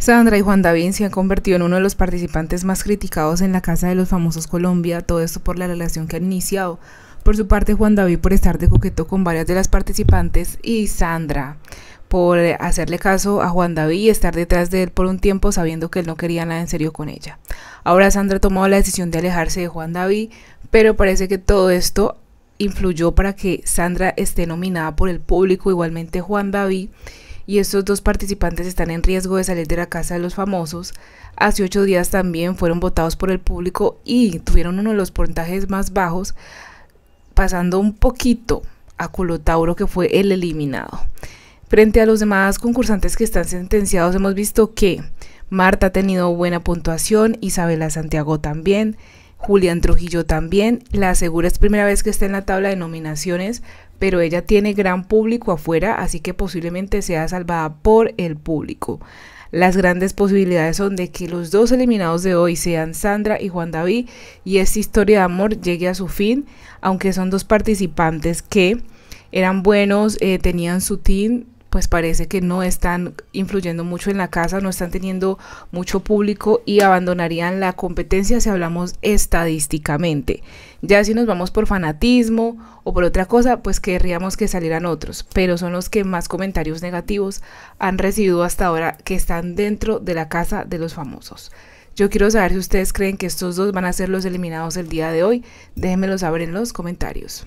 Sandra y Juan David se han convertido en uno de los participantes más criticados en la Casa de los Famosos Colombia, todo esto por la relación que han iniciado. Por su parte, Juan David por estar de coqueto con varias de las participantes y Sandra por hacerle caso a Juan David y estar detrás de él por un tiempo sabiendo que él no quería nada en serio con ella. Ahora Sandra ha tomado la decisión de alejarse de Juan David, pero parece que todo esto influyó para que Sandra esté nominada por el público, igualmente Juan David, y estos dos participantes están en riesgo de salir de la casa de los famosos. Hace ocho días también fueron votados por el público y tuvieron uno de los porcentajes más bajos, pasando un poquito a Culotauro que fue el eliminado. Frente a los demás concursantes que están sentenciados hemos visto que Marta ha tenido buena puntuación, Isabela Santiago también, Julián Trujillo también, la asegura es primera vez que está en la tabla de nominaciones, pero ella tiene gran público afuera, así que posiblemente sea salvada por el público. Las grandes posibilidades son de que los dos eliminados de hoy sean Sandra y Juan David y esta historia de amor llegue a su fin, aunque son dos participantes que eran buenos, eh, tenían su team, pues parece que no están influyendo mucho en la casa, no están teniendo mucho público y abandonarían la competencia si hablamos estadísticamente. Ya si nos vamos por fanatismo o por otra cosa, pues querríamos que salieran otros, pero son los que más comentarios negativos han recibido hasta ahora que están dentro de la casa de los famosos. Yo quiero saber si ustedes creen que estos dos van a ser los eliminados el día de hoy. Déjenmelo saber en los comentarios.